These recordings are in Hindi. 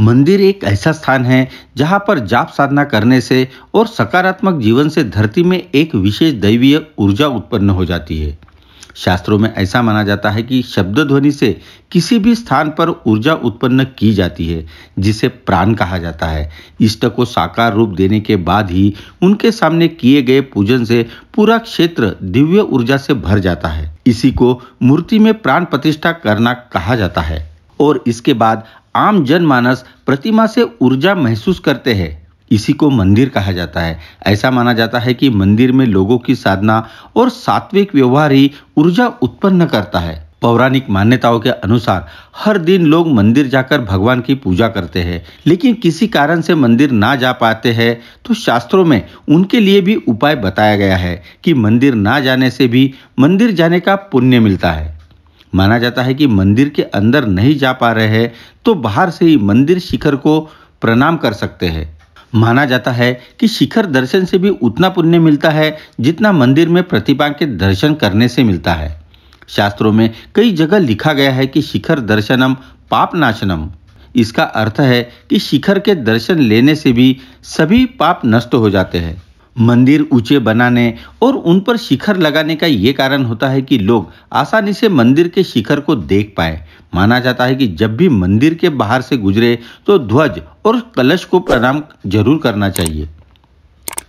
मंदिर एक ऐसा स्थान है जहाँ पर जाप साधना करने से और सकारात्मक जीवन से धरती में एक विशेष दैवीय ऊर्जा उत्पन्न हो जाती है शास्त्रों में ऐसा माना जाता है कि शब्द ध्वनि से किसी भी स्थान पर ऊर्जा उत्पन्न की जाती है जिसे प्राण कहा जाता है इष्ट को साकार रूप देने के बाद ही उनके सामने किए गए पूजन से पूरा क्षेत्र दिव्य ऊर्जा से भर जाता है इसी को मूर्ति में प्राण प्रतिष्ठा करना कहा जाता है और इसके बाद आम जनमानस प्रतिमा से ऊर्जा महसूस करते हैं इसी को मंदिर कहा जाता है ऐसा माना जाता है कि मंदिर में लोगों की साधना और सात्विक व्यवहार ही ऊर्जा उत्पन्न करता है पौराणिक मान्यताओं के अनुसार हर दिन लोग मंदिर जाकर भगवान की पूजा करते हैं लेकिन किसी कारण से मंदिर ना जा पाते हैं तो शास्त्रों में उनके लिए भी उपाय बताया गया है कि मंदिर ना जाने से भी मंदिर जाने का पुण्य मिलता है माना जाता है कि मंदिर के अंदर नहीं जा पा रहे हैं तो बाहर से ही मंदिर शिखर को प्रणाम कर सकते हैं माना जाता है कि शिखर दर्शन से भी उतना पुण्य मिलता है जितना मंदिर में प्रतिमा के दर्शन करने से मिलता है शास्त्रों में कई जगह लिखा गया है कि शिखर दर्शनम पाप नाशनम इसका अर्थ है कि शिखर के दर्शन लेने से भी सभी पाप नष्ट हो जाते हैं मंदिर ऊंचे बनाने और उन पर शिखर लगाने का ये कारण होता है कि लोग आसानी से मंदिर के शिखर को देख पाए माना जाता है कि जब भी मंदिर के बाहर से गुजरे तो ध्वज और कलश को प्रणाम जरूर करना चाहिए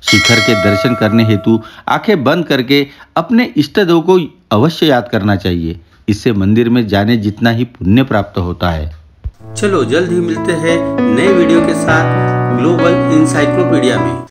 शिखर के दर्शन करने हेतु आंखें बंद करके अपने इष्टदेव को अवश्य याद करना चाहिए इससे मंदिर में जाने जितना ही पुण्य प्राप्त होता है चलो जल्द ही मिलते हैं नए वीडियो के साथ ग्लोबल इंसाइक्लोपीडिया में